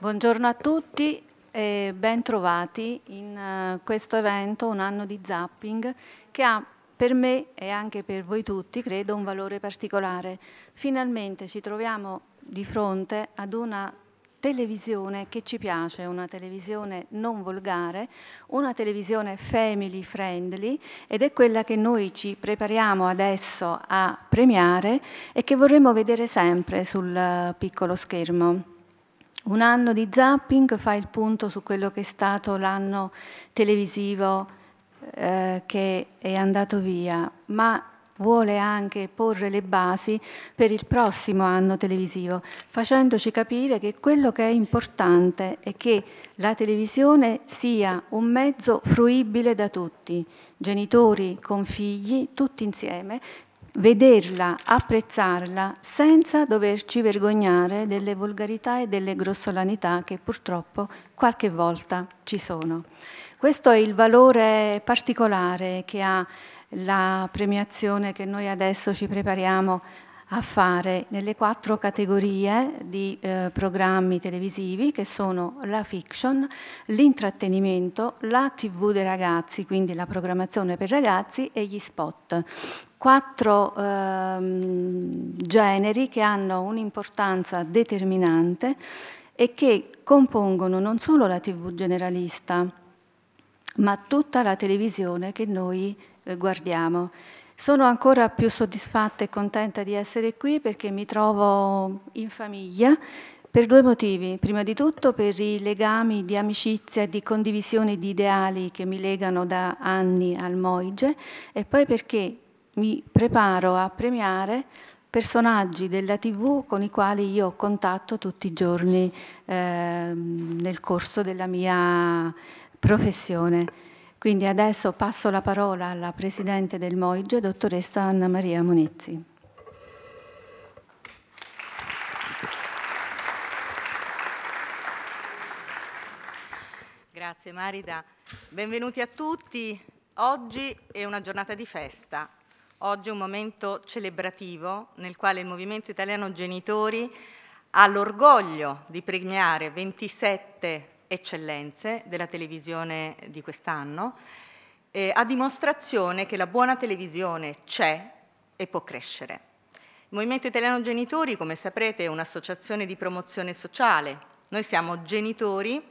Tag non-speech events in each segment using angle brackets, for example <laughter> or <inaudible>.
Buongiorno a tutti e ben trovati in eh, questo evento, un anno di zapping, che ha per me e anche per voi tutti, credo, un valore particolare. Finalmente ci troviamo di fronte ad una televisione che ci piace, una televisione non volgare, una televisione family friendly ed è quella che noi ci prepariamo adesso a premiare e che vorremmo vedere sempre sul eh, piccolo schermo. Un anno di zapping fa il punto su quello che è stato l'anno televisivo eh, che è andato via, ma vuole anche porre le basi per il prossimo anno televisivo, facendoci capire che quello che è importante è che la televisione sia un mezzo fruibile da tutti, genitori con figli, tutti insieme, vederla, apprezzarla, senza doverci vergognare delle volgarità e delle grossolanità che purtroppo qualche volta ci sono. Questo è il valore particolare che ha la premiazione che noi adesso ci prepariamo a fare nelle quattro categorie di eh, programmi televisivi che sono la fiction, l'intrattenimento, la tv dei ragazzi, quindi la programmazione per ragazzi e gli spot. Quattro ehm, generi che hanno un'importanza determinante e che compongono non solo la tv generalista, ma tutta la televisione che noi eh, guardiamo. Sono ancora più soddisfatta e contenta di essere qui perché mi trovo in famiglia per due motivi. Prima di tutto per i legami di amicizia e di condivisione di ideali che mi legano da anni al Moige e poi perché mi preparo a premiare personaggi della TV con i quali io ho contatto tutti i giorni eh, nel corso della mia professione. Quindi adesso passo la parola alla Presidente del Moige, dottoressa Anna Maria Monizzi. Grazie Marida, benvenuti a tutti. Oggi è una giornata di festa, oggi è un momento celebrativo nel quale il Movimento Italiano Genitori ha l'orgoglio di premiare 27 eccellenze della televisione di quest'anno, eh, a dimostrazione che la buona televisione c'è e può crescere. Il Movimento Italiano Genitori, come saprete, è un'associazione di promozione sociale. Noi siamo genitori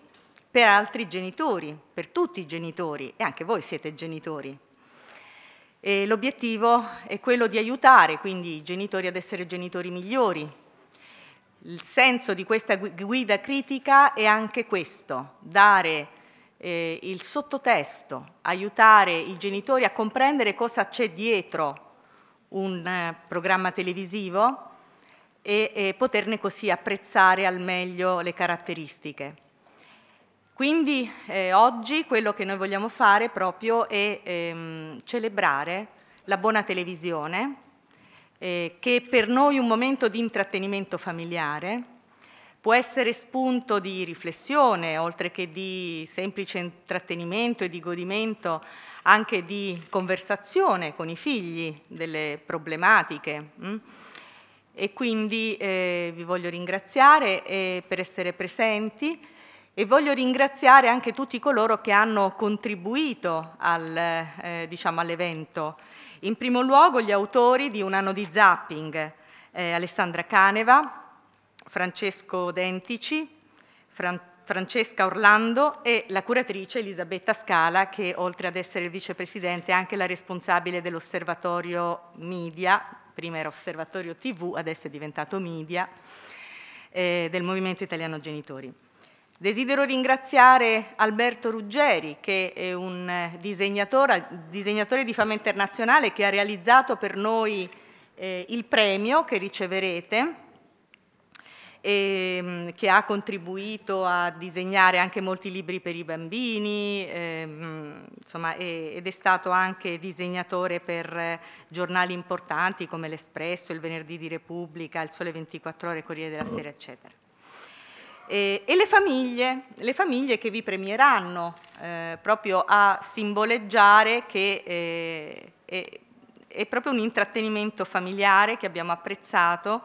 per altri genitori, per tutti i genitori, e anche voi siete genitori. l'obiettivo è quello di aiutare quindi i genitori ad essere genitori migliori, il senso di questa guida critica è anche questo, dare eh, il sottotesto, aiutare i genitori a comprendere cosa c'è dietro un eh, programma televisivo e, e poterne così apprezzare al meglio le caratteristiche. Quindi eh, oggi quello che noi vogliamo fare proprio è ehm, celebrare la buona televisione eh, che per noi un momento di intrattenimento familiare può essere spunto di riflessione, oltre che di semplice intrattenimento e di godimento, anche di conversazione con i figli delle problematiche. Mh? Mm? E quindi eh, vi voglio ringraziare eh, per essere presenti e voglio ringraziare anche tutti coloro che hanno contribuito al, eh, diciamo, all'evento. In primo luogo gli autori di Un anno di zapping, eh, Alessandra Caneva, Francesco Dentici, Fran Francesca Orlando e la curatrice Elisabetta Scala che oltre ad essere il vicepresidente è anche la responsabile dell'osservatorio media, prima era osservatorio tv, adesso è diventato media, eh, del Movimento Italiano Genitori. Desidero ringraziare Alberto Ruggeri, che è un eh, disegnatore, disegnatore di fama internazionale che ha realizzato per noi eh, il premio che riceverete, e, ehm, che ha contribuito a disegnare anche molti libri per i bambini, eh, insomma, e, ed è stato anche disegnatore per eh, giornali importanti come l'Espresso, il Venerdì di Repubblica, il Sole 24 Ore, Corriere della Sera, eccetera e, e le, famiglie, le, famiglie, che vi premieranno eh, proprio a simboleggiare che eh, è, è, proprio un intrattenimento familiare che abbiamo apprezzato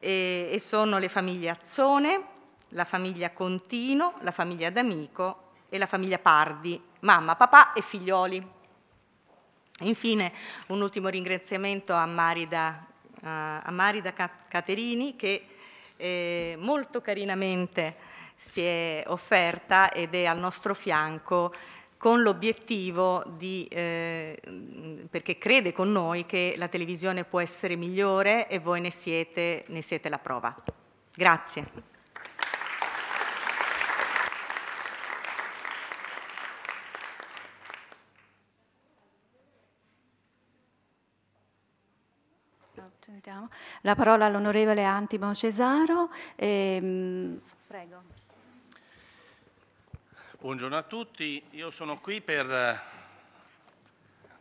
eh, e sono le famiglie Azzone, la famiglia Contino, la famiglia D'Amico e la famiglia Pardi, mamma, papà e figlioli. Infine un ultimo ringraziamento a Marida, a Marida Caterini che eh, molto carinamente si è offerta ed è al nostro fianco con l'obiettivo di, eh, perché crede con noi che la televisione può essere migliore e voi ne siete, ne siete la prova. Grazie. sentiamo. La parola all'onorevole Antimo Cesaro. E, ehm, prego. Buongiorno a tutti, io sono qui per eh,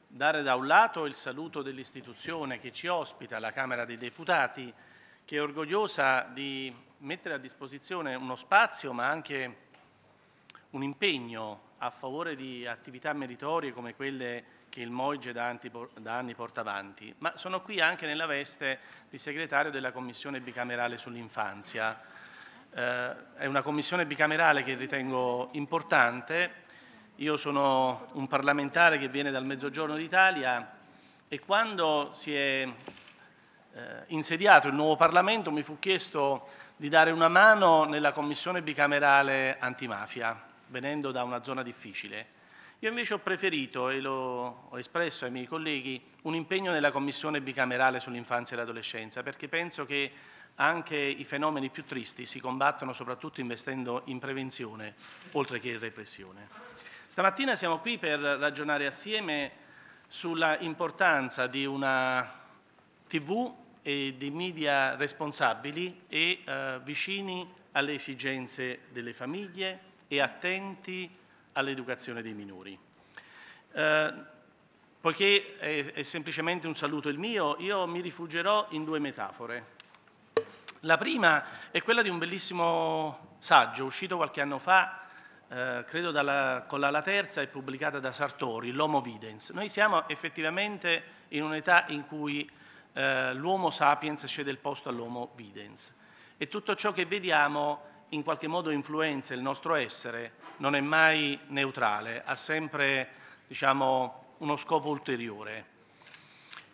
dare da un lato il saluto dell'istituzione che ci ospita, la Camera dei Deputati, che è orgogliosa di mettere a disposizione uno spazio ma anche un impegno a favore di attività meritorie come quelle che il Moige da, anni porta avanti, ma sono qui anche nella veste di segretario della Commissione bicamerale sull'infanzia. Eh, è una commissione bicamerale che ritengo importante. Io sono un parlamentare che viene dal Mezzogiorno d'Italia e quando si è eh, insediato il nuovo Parlamento mi fu chiesto di dare una mano nella commissione bicamerale antimafia venendo da una zona difficile. Io invece ho preferito, e lo ho espresso ai miei colleghi, un impegno nella Commissione bicamerale sull'infanzia e l'adolescenza, perché penso che anche i fenomeni più tristi si combattono soprattutto investendo in prevenzione, oltre che in repressione. Stamattina siamo qui per ragionare assieme sulla importanza di una TV e di media responsabili e eh, vicini alle esigenze delle famiglie, e attenti all'educazione dei minori. Eh, poiché è, è semplicemente un saluto il mio, io mi rifuggerò in due metafore. La prima è quella di un bellissimo saggio uscito qualche anno fa eh, credo dalla, con la, la terza e pubblicata da Sartori, l'Homo Videns. Noi siamo effettivamente in un'età in cui eh, l'Homo Sapiens cede il posto all'Homo Videns e tutto ciò che vediamo in qualche modo influenza il nostro essere non è mai neutrale, ha sempre diciamo, uno scopo ulteriore.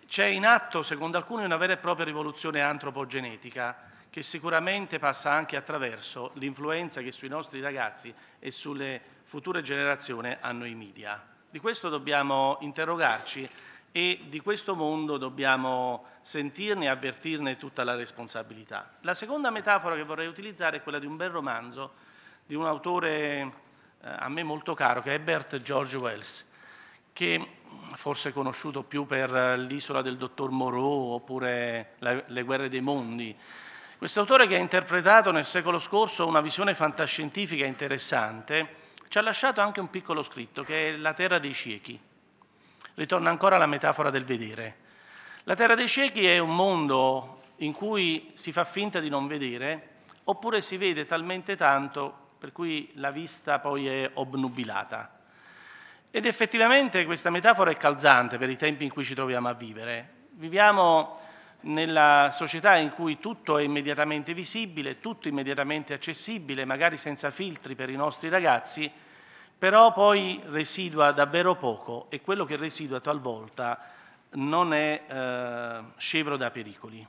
C'è in atto, secondo alcuni, una vera e propria rivoluzione antropogenetica che sicuramente passa anche attraverso l'influenza che sui nostri ragazzi e sulle future generazioni hanno i media. Di questo dobbiamo interrogarci e di questo mondo dobbiamo sentirne e avvertirne tutta la responsabilità. La seconda metafora che vorrei utilizzare è quella di un bel romanzo di un autore eh, a me molto caro, che è Bert George Wells, che forse è conosciuto più per l'isola del dottor Moreau oppure le guerre dei mondi. Questo autore che ha interpretato nel secolo scorso una visione fantascientifica interessante ci ha lasciato anche un piccolo scritto che è La terra dei ciechi ritorna ancora alla metafora del vedere. La terra dei ciechi è un mondo in cui si fa finta di non vedere, oppure si vede talmente tanto per cui la vista poi è obnubilata. Ed effettivamente questa metafora è calzante per i tempi in cui ci troviamo a vivere. Viviamo nella società in cui tutto è immediatamente visibile, tutto immediatamente accessibile, magari senza filtri per i nostri ragazzi, però poi residua davvero poco e quello che residua talvolta non è eh, scevro da pericoli.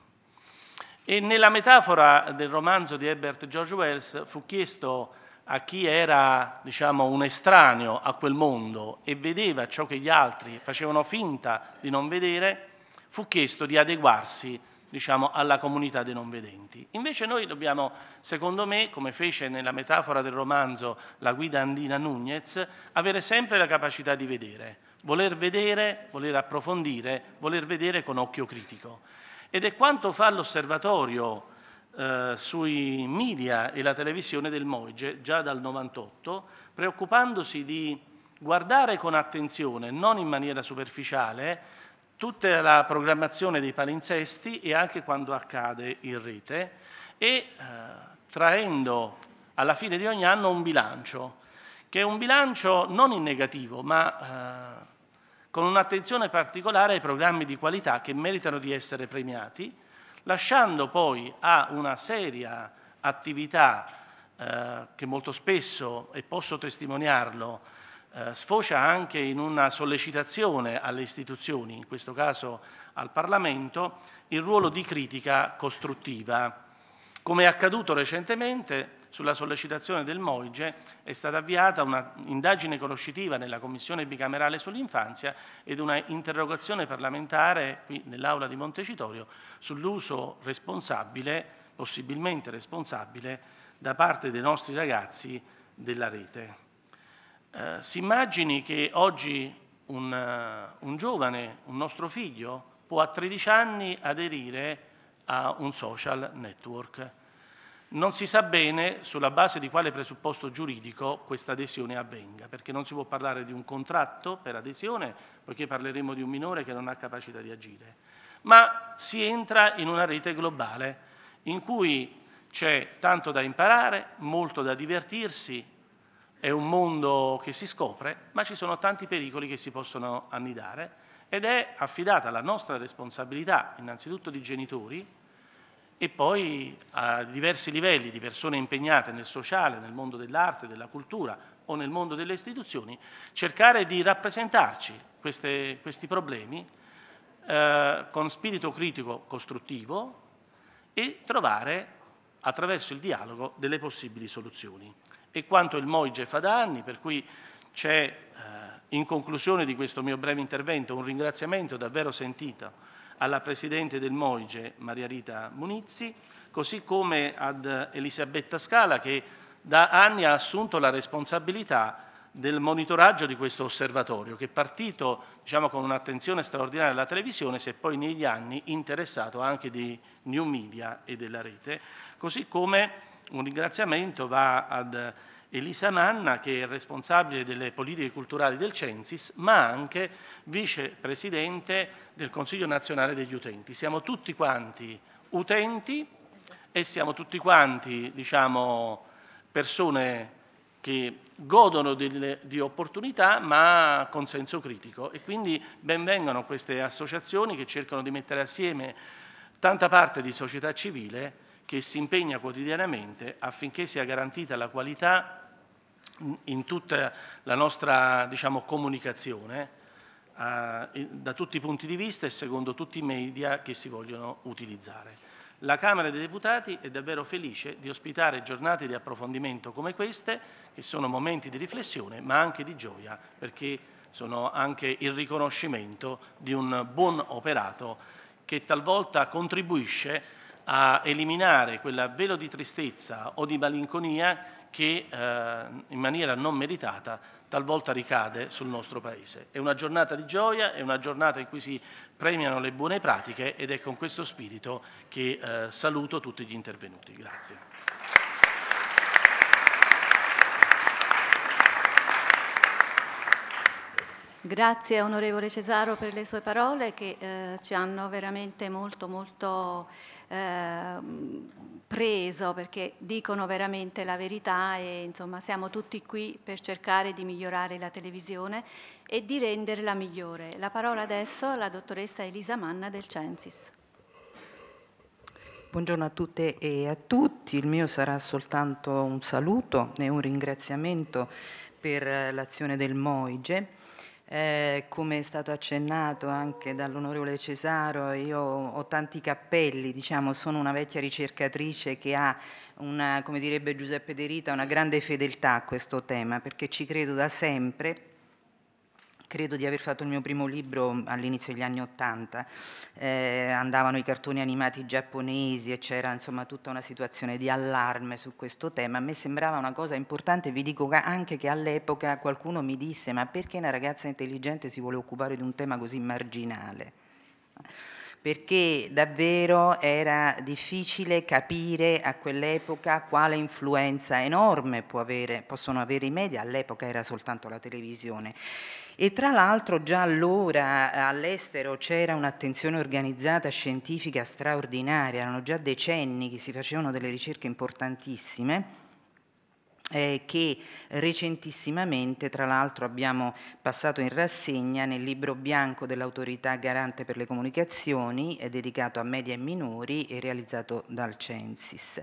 E nella metafora del romanzo di Herbert George Wells fu chiesto a chi era diciamo, un estraneo a quel mondo e vedeva ciò che gli altri facevano finta di non vedere, fu chiesto di adeguarsi diciamo, alla comunità dei non vedenti. Invece noi dobbiamo, secondo me, come fece nella metafora del romanzo la guida andina Nunez, avere sempre la capacità di vedere, voler vedere, voler approfondire, voler vedere con occhio critico. Ed è quanto fa l'osservatorio eh, sui media e la televisione del Moige già dal 98, preoccupandosi di guardare con attenzione, non in maniera superficiale, tutta la programmazione dei palinsesti e anche quando accade in rete e eh, traendo alla fine di ogni anno un bilancio, che è un bilancio non in negativo, ma eh, con un'attenzione particolare ai programmi di qualità che meritano di essere premiati, lasciando poi a una seria attività eh, che molto spesso, e posso testimoniarlo, eh, sfocia anche in una sollecitazione alle istituzioni, in questo caso al Parlamento, il ruolo di critica costruttiva. Come è accaduto recentemente, sulla sollecitazione del Moige è stata avviata un'indagine conoscitiva nella Commissione bicamerale sull'infanzia ed una interrogazione parlamentare qui nell'Aula di Montecitorio sull'uso responsabile, possibilmente responsabile, da parte dei nostri ragazzi della rete. Eh, si immagini che oggi un, eh, un giovane, un nostro figlio, può a 13 anni aderire a un social network. Non si sa bene sulla base di quale presupposto giuridico questa adesione avvenga, perché non si può parlare di un contratto per adesione, poiché parleremo di un minore che non ha capacità di agire, ma si entra in una rete globale in cui c'è tanto da imparare, molto da divertirsi, è un mondo che si scopre, ma ci sono tanti pericoli che si possono annidare ed è affidata alla nostra responsabilità, innanzitutto di genitori, e poi a diversi livelli di persone impegnate nel sociale, nel mondo dell'arte, della cultura o nel mondo delle istituzioni, cercare di rappresentarci queste, questi problemi eh, con spirito critico costruttivo e trovare attraverso il dialogo delle possibili soluzioni e quanto il Moige fa da anni, per cui c'è eh, in conclusione di questo mio breve intervento un ringraziamento davvero sentito alla Presidente del Moige, Maria Rita Munizzi, così come ad Elisabetta Scala che da anni ha assunto la responsabilità del monitoraggio di questo osservatorio che è partito diciamo, con un'attenzione straordinaria alla televisione si è poi negli anni interessato anche di new media e della rete, così come un ringraziamento va ad Elisa Manna, che è responsabile delle politiche culturali del Censis, ma anche vicepresidente del Consiglio nazionale degli utenti. Siamo tutti quanti utenti e siamo tutti quanti diciamo, persone che godono delle, di opportunità ma con senso critico e quindi benvengono queste associazioni che cercano di mettere assieme tanta parte di società civile che si impegna quotidianamente affinché sia garantita la qualità in tutta la nostra diciamo, comunicazione eh, da tutti i punti di vista e secondo tutti i media che si vogliono utilizzare. La Camera dei Deputati è davvero felice di ospitare giornate di approfondimento come queste, che sono momenti di riflessione, ma anche di gioia, perché sono anche il riconoscimento di un buon operato che talvolta contribuisce a eliminare quel velo di tristezza o di malinconia che eh, in maniera non meritata talvolta ricade sul nostro Paese. È una giornata di gioia, è una giornata in cui si premiano le buone pratiche ed è con questo spirito che eh, saluto tutti gli intervenuti. Grazie. Grazie onorevole Cesaro per le sue parole che eh, ci hanno veramente molto molto Ehm, preso perché dicono veramente la verità e insomma siamo tutti qui per cercare di migliorare la televisione e di renderla migliore. La parola adesso alla dottoressa Elisa Manna del Censis. Buongiorno a tutte e a tutti, il mio sarà soltanto un saluto e un ringraziamento per eh, l'azione del Moige eh, come è stato accennato anche dall'onorevole Cesaro, io ho tanti cappelli, diciamo, sono una vecchia ricercatrice che ha una, come direbbe Giuseppe De Rita, una grande fedeltà a questo tema, perché ci credo da sempre Credo di aver fatto il mio primo libro all'inizio degli anni Ottanta, eh, andavano i cartoni animati giapponesi e c'era insomma tutta una situazione di allarme su questo tema. A me sembrava una cosa importante, vi dico anche che all'epoca qualcuno mi disse ma perché una ragazza intelligente si vuole occupare di un tema così marginale? perché davvero era difficile capire a quell'epoca quale influenza enorme avere, possono avere i media, all'epoca era soltanto la televisione. E tra l'altro già allora eh, all'estero c'era un'attenzione organizzata scientifica straordinaria, erano già decenni che si facevano delle ricerche importantissime. Eh, che recentissimamente tra l'altro abbiamo passato in rassegna nel libro bianco dell'autorità garante per le comunicazioni dedicato a media e minori e realizzato dal Censis.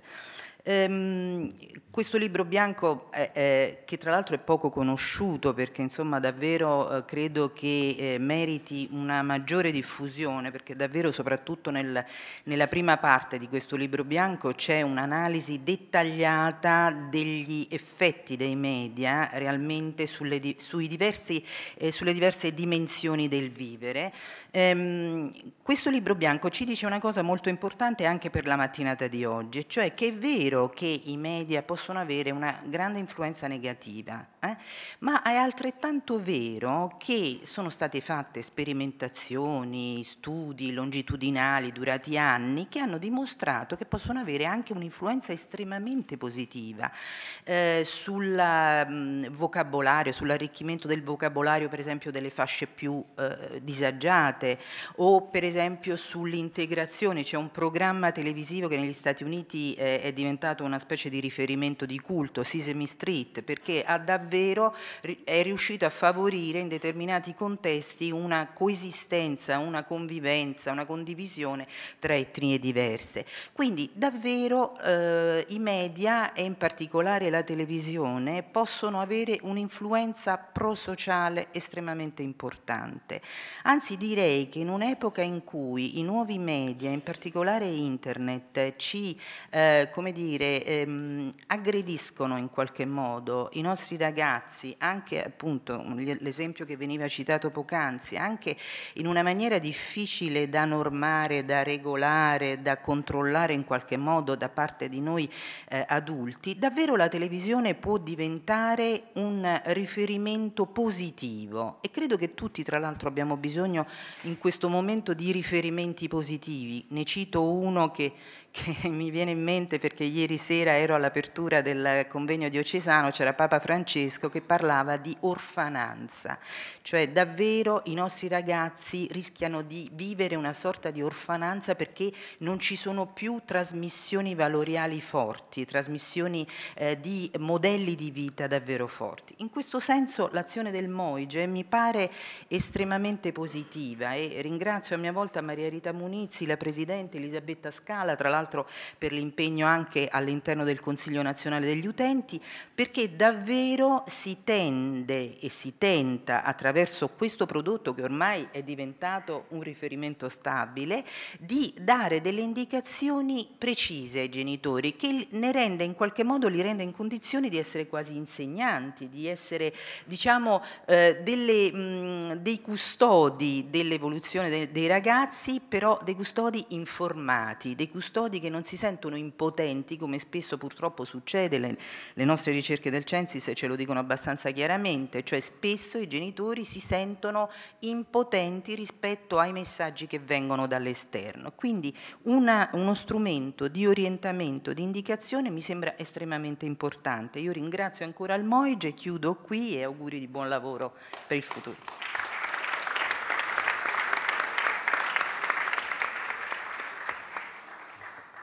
Ehm, questo libro bianco, è, è, che tra l'altro è poco conosciuto perché insomma davvero eh, credo che eh, meriti una maggiore diffusione perché davvero soprattutto nel, nella prima parte di questo libro bianco c'è un'analisi dettagliata degli effetti dei media realmente sulle, di, diversi, eh, sulle diverse dimensioni del vivere. Ehm, questo libro bianco ci dice una cosa molto importante anche per la mattinata di oggi, cioè che è vero vero che i media possono avere una grande influenza negativa, eh? ma è altrettanto vero che sono state fatte sperimentazioni, studi longitudinali durati anni che hanno dimostrato che possono avere anche un'influenza estremamente positiva eh, sul mh, mm, vocabolario, sull'arricchimento del vocabolario per esempio delle fasce più eh, disagiate o per esempio sull'integrazione, c'è un programma televisivo che negli Stati Uniti eh, è diventato diventato una specie di riferimento di culto, Sesame Street, perché ha davvero è riuscito a favorire in determinati contesti una coesistenza, una convivenza, una condivisione tra etnie diverse. Quindi davvero eh, i media e in particolare la televisione possono avere un'influenza prosociale estremamente importante. Anzi direi che in un'epoca in cui i nuovi media, in particolare internet, ci eh, come dire, dire, ehm, aggrediscono in qualche modo i nostri ragazzi, anche appunto l'esempio che veniva citato poc'anzi, anche in una maniera difficile da normare, da regolare, da controllare in qualche modo da parte di noi eh, adulti, davvero la televisione può diventare un riferimento positivo e credo che tutti tra l'altro abbiamo bisogno in questo momento di riferimenti positivi. Ne cito uno che che <laughs> mi viene in mente perché ieri sera ero all'apertura del convegno diocesano, c'era Papa Francesco che parlava di orfananza, cioè davvero i nostri ragazzi rischiano di vivere una sorta di orfananza perché non ci sono più trasmissioni valoriali forti, trasmissioni eh, di modelli di vita davvero forti. In questo senso l'azione del Moige mi pare estremamente positiva e ringrazio a mia volta Maria Rita Munizzi, la Presidente Elisabetta Scala, tra l'altro l'altro per l'impegno anche all'interno del Consiglio nazionale degli utenti, perché davvero si tende e si tenta attraverso questo prodotto che ormai è diventato un riferimento stabile di dare delle indicazioni precise ai genitori che ne rende in qualche modo li rende in condizioni di essere quasi insegnanti, di essere diciamo eh, delle, mh, dei custodi dell'evoluzione de dei ragazzi, però dei custodi informati, dei custodi modi che non si sentono impotenti, come spesso purtroppo succede, le, le nostre ricerche del Censis ce lo dicono abbastanza chiaramente, cioè spesso i genitori si sentono impotenti rispetto ai messaggi che vengono dall'esterno. Quindi una, uno strumento di orientamento, di indicazione mi sembra estremamente importante. Io ringrazio ancora il Moige, chiudo qui e auguri di buon lavoro per il futuro.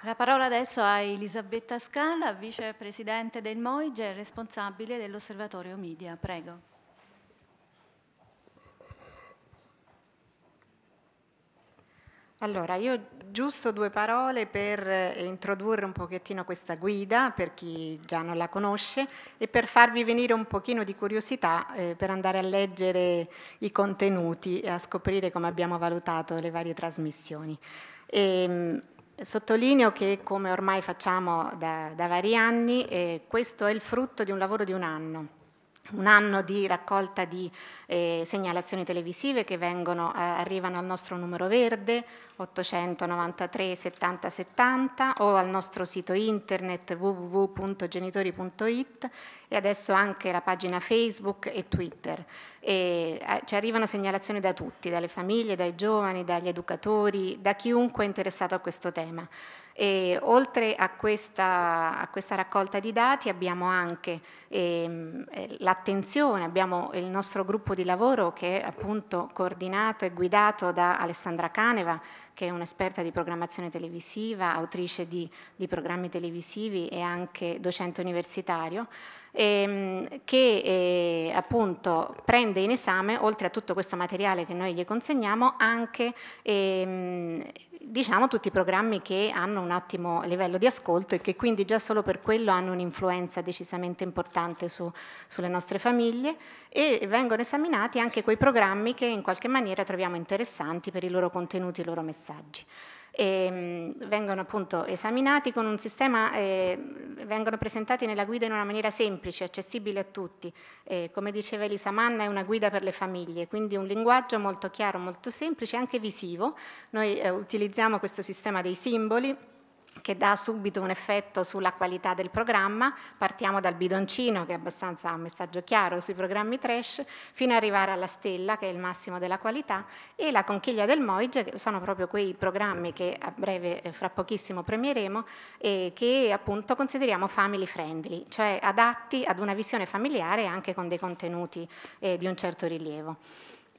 La parola adesso a Elisabetta Scala, vicepresidente del Moige e responsabile dell'Osservatorio Media. Prego. Allora, io giusto due parole per eh, introdurre un pochettino questa guida per chi già non la conosce e per farvi venire un pochino di curiosità eh, per andare a leggere i contenuti e a scoprire come abbiamo valutato le varie trasmissioni. E, ehm, Sottolineo che, come ormai facciamo da, da vari anni, eh, questo è il frutto di un lavoro di un anno un anno di raccolta di eh, segnalazioni televisive che vengono, eh, arrivano al nostro numero verde 893 70 70 o al nostro sito internet www.genitori.it e adesso anche la pagina Facebook e Twitter. E, eh, ci arrivano segnalazioni da tutti, dalle famiglie, dai giovani, dagli educatori, da chiunque è interessato a questo tema. E oltre a questa, a questa, raccolta di dati abbiamo anche ehm, eh, l'attenzione, abbiamo il nostro gruppo di lavoro che è appunto coordinato e guidato da Alessandra Caneva, che è un'esperta di programmazione televisiva, autrice di, di programmi televisivi e anche docente universitario ehm, che eh, appunto prende in esame, oltre a tutto questo materiale che noi gli consegniamo, anche ehm, diciamo, tutti i programmi che hanno un ottimo livello di ascolto e che quindi già solo per quello hanno un'influenza decisamente importante su, sulle nostre famiglie e vengono esaminati anche quei programmi che in qualche maniera troviamo interessanti per i loro contenuti, i loro messaggi e, mm, vengono appunto esaminati con un sistema, eh, vengono presentati nella guida in una maniera semplice, accessibile a tutti. Eh, come diceva Elisa Manna è una guida per le famiglie, quindi un linguaggio molto chiaro, molto semplice, anche visivo. Noi eh, utilizziamo questo sistema dei simboli che dà subito un effetto sulla qualità del programma, partiamo dal bidoncino che è abbastanza un messaggio chiaro sui programmi trash, fino ad arrivare alla stella che è il massimo della qualità e la conchiglia del Moige che sono proprio quei programmi che a breve, eh, fra pochissimo premieremo e che appunto consideriamo family friendly, cioè adatti ad una visione familiare anche con dei contenuti eh, di un certo rilievo.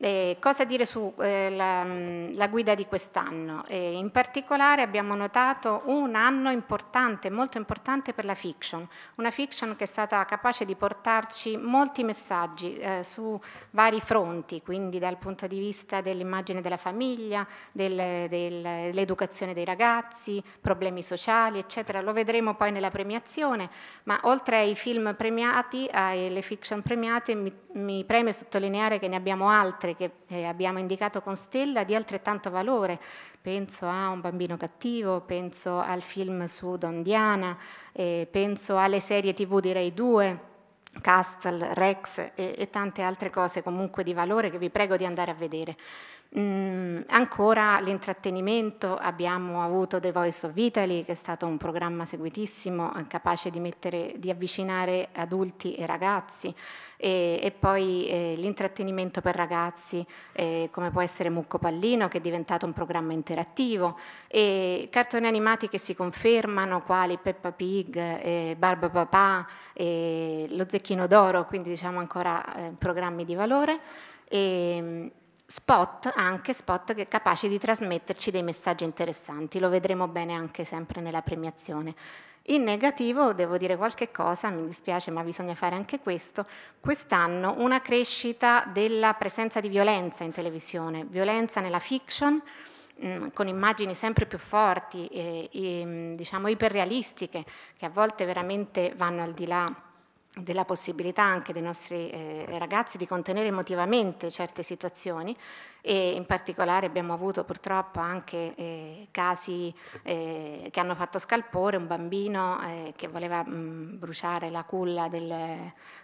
Eh, cosa dire sulla eh, mm, guida di quest'anno? Eh, in particolare abbiamo notato un anno importante, molto importante per la fiction, una fiction che è stata capace di portarci molti messaggi eh, su vari fronti, quindi dal punto di vista dell'immagine della famiglia, del, del, dell'educazione dei ragazzi, problemi sociali, eccetera. Lo vedremo poi nella premiazione, ma oltre ai film premiati, alle fiction premiate, mi, mi preme sottolineare che ne abbiamo altre altre che eh, abbiamo indicato con Stella di altrettanto valore. Penso a Un bambino cattivo, penso al film su Don Diana, eh, penso alle serie tv di Rai 2, Castle, Rex e, e tante altre cose comunque di valore che vi prego di andare a vedere. Mm, ancora l'intrattenimento, abbiamo avuto The Voice of Italy che è stato un programma seguitissimo, capace di, mettere, di avvicinare adulti e ragazzi e, e poi eh, l'intrattenimento per ragazzi eh, come può essere Mucco Pallino che è diventato un programma interattivo e cartoni animati che si confermano quali Peppa Pig, eh, Barba Papà, eh, Lo Zecchino d'Oro, quindi diciamo ancora eh, programmi di valore. E, spot, anche spot che è capace di trasmetterci dei messaggi interessanti, lo vedremo bene anche sempre nella premiazione. In negativo devo dire qualche cosa, mi dispiace ma bisogna fare anche questo, quest'anno una crescita della presenza di violenza in televisione, violenza nella fiction, mm, con immagini sempre più forti e, e mm, diciamo iperrealistiche che a volte veramente vanno al di là della possibilità anche dei nostri eh, ragazzi di contenere emotivamente certe situazioni e in particolare abbiamo avuto purtroppo anche eh, casi eh, che hanno fatto scalpore, un bambino eh, che voleva mh, mm, bruciare la culla del,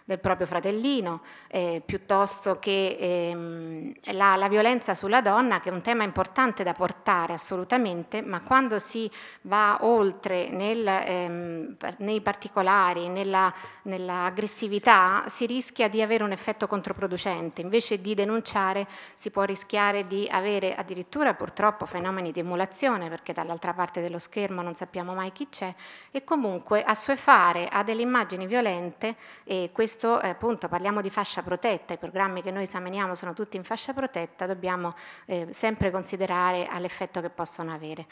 del proprio fratellino, eh, piuttosto che mh, ehm, la, la violenza sulla donna che è un tema importante da portare assolutamente, ma quando si va oltre nel, ehm, nei particolari, nella, nella aggressività si rischia di avere un effetto controproducente, invece di denunciare si può rischiare di avere addirittura purtroppo fenomeni di emulazione perché dall'altra parte dello schermo non sappiamo mai chi c'è e comunque assuefare a delle immagini violente e questo eh, appunto parliamo di fascia protetta, i programmi che noi esaminiamo sono tutti in fascia protetta, dobbiamo eh, sempre considerare all'effetto che possono avere.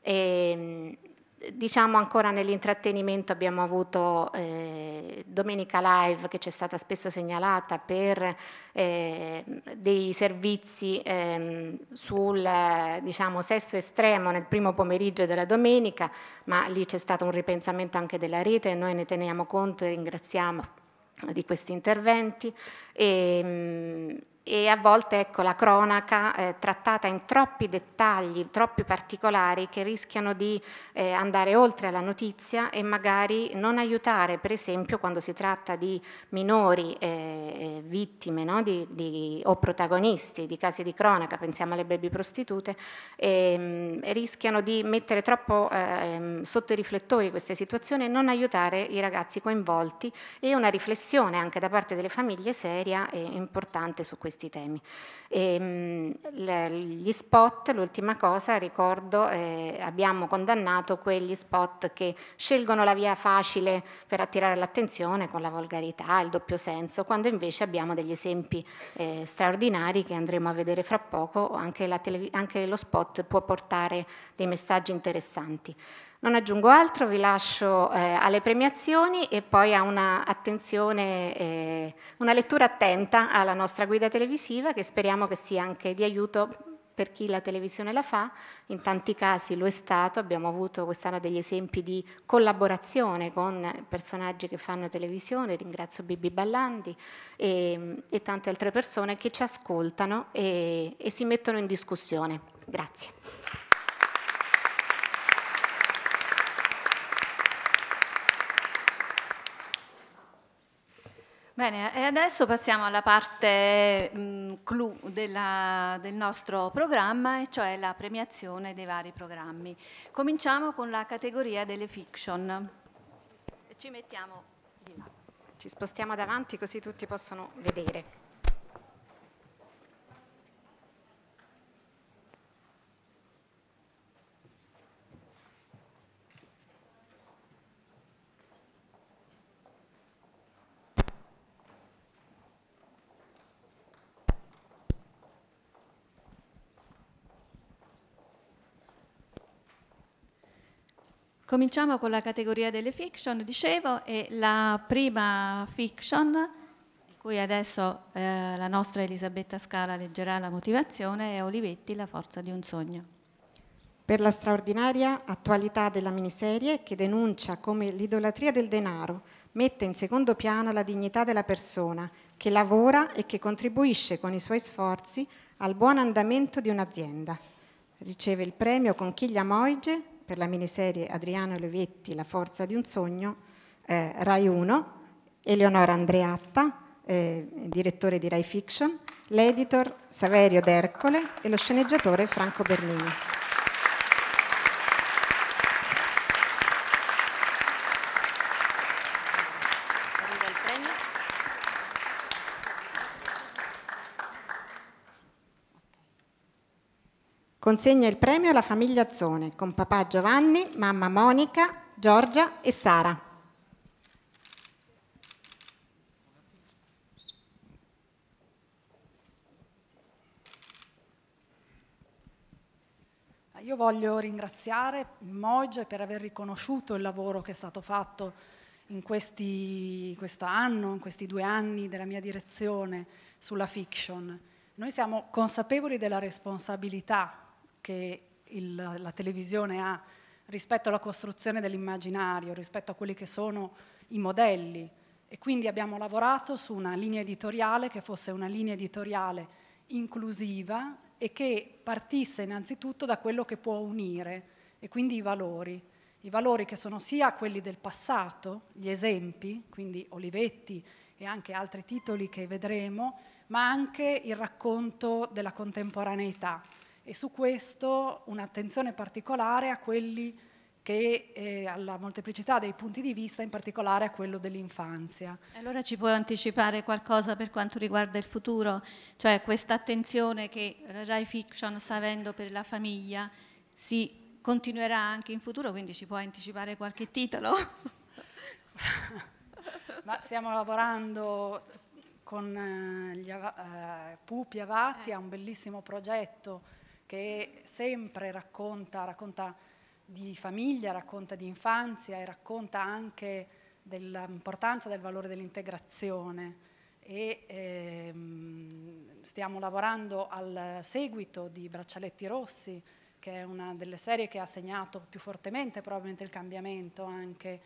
E, ehm, Diciamo ancora nell'intrattenimento abbiamo avuto eh, Domenica Live che ci è stata spesso segnalata per eh, dei servizi eh, sul diciamo, sesso estremo nel primo pomeriggio della domenica, ma lì c'è stato un ripensamento anche della rete e noi ne teniamo conto e ringraziamo di questi interventi. E, ehm, mh, e a volte ecco, la cronaca eh, trattata in troppi dettagli, troppi particolari che rischiano di eh, andare oltre alla notizia e magari non aiutare, per esempio quando si tratta di minori eh, eh, vittime no? di, di, o protagonisti di casi di cronaca, pensiamo alle baby prostitute, ehm, rischiano di mettere troppo ehm, sotto i riflettori queste situazioni e non aiutare i ragazzi coinvolti e una riflessione anche da parte delle famiglie seria e importante su questo questi temi. Ehm, e, gli spot, l'ultima cosa, ricordo, eh, abbiamo condannato quegli spot che scelgono la via facile per attirare l'attenzione con la volgarità, il doppio senso, quando invece abbiamo degli esempi eh, straordinari che andremo a vedere fra poco, anche, anche lo spot può portare dei messaggi interessanti. Non aggiungo altro, vi lascio eh, alle premiazioni e poi a una, eh, una lettura attenta alla nostra guida televisiva che speriamo che sia anche di aiuto per chi la televisione la fa, in tanti casi lo è stato, abbiamo avuto quest'anno degli esempi di collaborazione con personaggi che fanno televisione, ringrazio Bibi Ballandi e, e tante altre persone che ci ascoltano e, e si mettono in discussione. Grazie. Bene, e adesso passiamo alla parte mh, mm, clou della, del nostro programma, e cioè la premiazione dei vari programmi. Cominciamo con la categoria delle fiction. Ci mettiamo di là. Ci spostiamo davanti così tutti possono vedere. Cominciamo con la categoria delle fiction, dicevo, e la prima fiction, di cui adesso eh, la nostra Elisabetta Scala leggerà la motivazione, è Olivetti, La forza di un sogno. Per la straordinaria attualità della miniserie che denuncia come l'idolatria del denaro mette in secondo piano la dignità della persona che lavora e che contribuisce con i suoi sforzi al buon andamento di un'azienda. Riceve il premio Conchiglia Moige per la miniserie Adriano Levetti, La forza di un sogno, eh, Rai 1, Eleonora Andreatta, eh, direttore di Rai Fiction, l'editor Saverio D'Ercole e lo sceneggiatore Franco Bernini. Consegna il premio alla famiglia Zone con papà Giovanni, mamma Monica, Giorgia e Sara. Ah, io voglio ringraziare Moj per aver riconosciuto il lavoro che è stato fatto in questi, quest'anno, in questi due anni della mia direzione sulla fiction. Noi siamo consapevoli della responsabilità che il, la televisione ha rispetto alla costruzione dell'immaginario, rispetto a quelli che sono i modelli. E quindi abbiamo lavorato su una linea editoriale che fosse una linea editoriale inclusiva e che partisse innanzitutto da quello che può unire, e quindi i valori. I valori che sono sia quelli del passato, gli esempi, quindi Olivetti e anche altri titoli che vedremo, ma anche il racconto della contemporaneità e su questo un'attenzione particolare a quelli che eh, alla molteplicità dei punti di vista, in particolare a quello dell'infanzia. Allora ci puoi anticipare qualcosa per quanto riguarda il futuro? Cioè questa attenzione che Rai Fiction sta avendo per la famiglia si continuerà anche in futuro, quindi ci puoi anticipare qualche titolo? <laughs> Ma stiamo lavorando con eh, gli, eh, Pupi Avati eh. a un bellissimo progetto che sempre racconta, racconta di famiglia, racconta di infanzia e racconta anche dell'importanza del valore dell'integrazione e ehm, stiamo lavorando al seguito di Braccialetti Rossi, che è una delle serie che ha segnato più fortemente probabilmente il cambiamento anche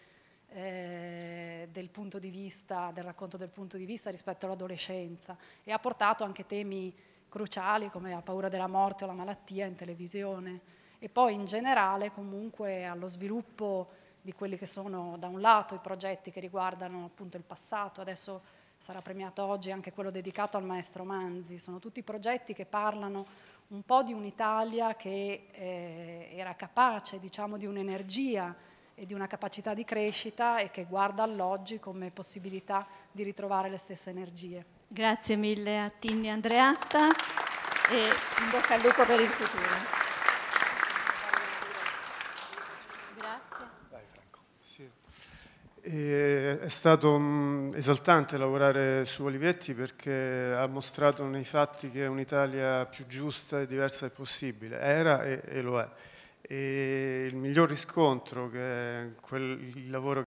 eh, del punto di vista, del racconto del punto di vista rispetto all'adolescenza e ha portato anche temi cruciali come la paura della morte o la malattia in televisione e poi in generale comunque allo sviluppo di quelli che sono da un lato i progetti che riguardano appunto il passato, adesso sarà premiato oggi anche quello dedicato al maestro Manzi, sono tutti progetti che parlano un po' di un'Italia che eh, era capace diciamo di un'energia e di una capacità di crescita e che guarda all'oggi come possibilità di ritrovare le stesse energie. Grazie mille a Tinni Andreatta e in bocca al lupo per il futuro. Eh, è stato mm, esaltante lavorare su Olivetti perché ha mostrato nei fatti che un'Italia più giusta e diversa è possibile, era e, lo è. E il miglior riscontro che quel, il lavoro